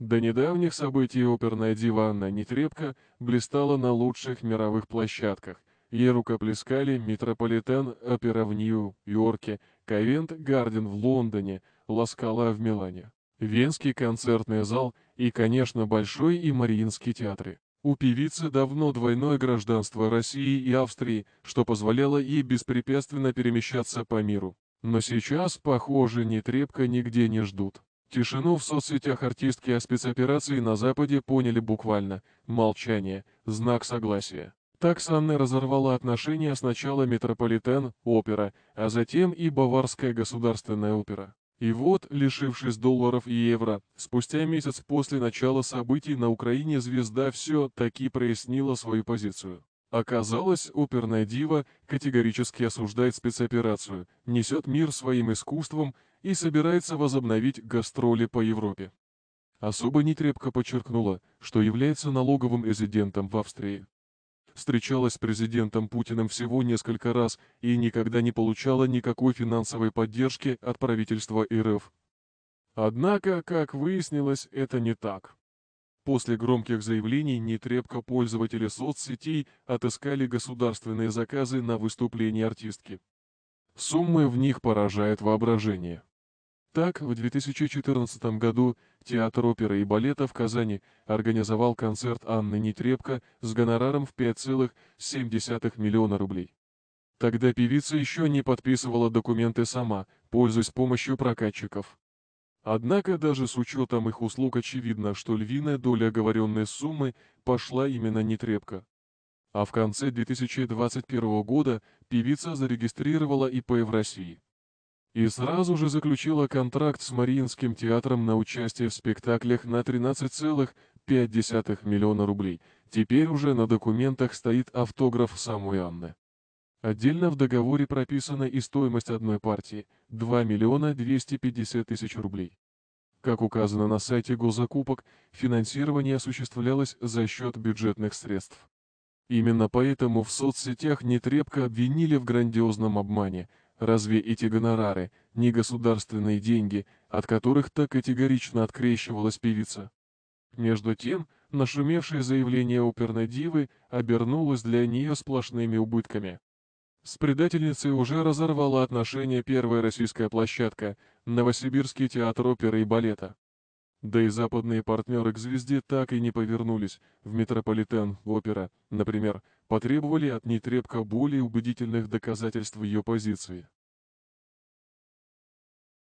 До недавних событий оперная дива Анна Нетребко блистала на лучших мировых площадках. Ей рукоплескали Метрополитен Опера в Нью-Йорке, Ковент Гарден в Лондоне, Ласкала в Милане, Венский концертный зал и, конечно, Большой и Мариинский театры. У певицы давно двойное гражданство России и Австрии, что позволяло ей беспрепятственно перемещаться по миру. Но сейчас, похоже, нетребко нигде не ждут. Тишину в соцсетях артистки о спецоперации на Западе поняли буквально. Молчание. Знак согласия. Так Санне разорвала отношения сначала Метрополитен, опера, а затем и Баварская государственная опера. И вот, лишившись долларов и евро, спустя месяц после начала событий на Украине звезда все-таки прояснила свою позицию. Оказалось, оперная дива категорически осуждает спецоперацию, несет мир своим искусством и собирается возобновить гастроли по Европе. Особо нетрепко подчеркнула, что является налоговым резидентом в Австрии. Встречалась с президентом Путиным всего несколько раз и никогда не получала никакой финансовой поддержки от правительства РФ. Однако, как выяснилось, это не так. После громких заявлений нетребко пользователи соцсетей отыскали государственные заказы на выступления артистки. Суммы в них поражают воображение. Так, в 2014 году Театр оперы и балета в Казани организовал концерт Анны Нетребко с гонораром в 5,7 миллиона рублей. Тогда певица еще не подписывала документы сама, пользуясь помощью прокатчиков. Однако даже с учетом их услуг очевидно, что львиная доля оговоренной суммы пошла именно нетребко. А в конце 2021 года певица зарегистрировала ИП в России. И сразу же заключила контракт с Мариинским театром на участие в спектаклях на 13,5 миллиона рублей. Теперь уже на документах стоит автограф самой Анны. Отдельно в договоре прописана и стоимость одной партии – 2 миллиона 250 тысяч рублей. Как указано на сайте госзакупок, финансирование осуществлялось за счет бюджетных средств. Именно поэтому в соцсетях нетрепко обвинили в грандиозном обмане. Разве эти гонорары – не государственные деньги, от которых так категорично открещивалась певица? Между тем, нашумевшее заявление оперной дивы обернулось для нее сплошными убытками. С предательницей уже разорвала отношения первая российская площадка, Новосибирский театр оперы и балета. Да и западные партнеры к звезде так и не повернулись. В метрополитен опера, например, потребовали от Нетребко более убедительных доказательств ее позиции.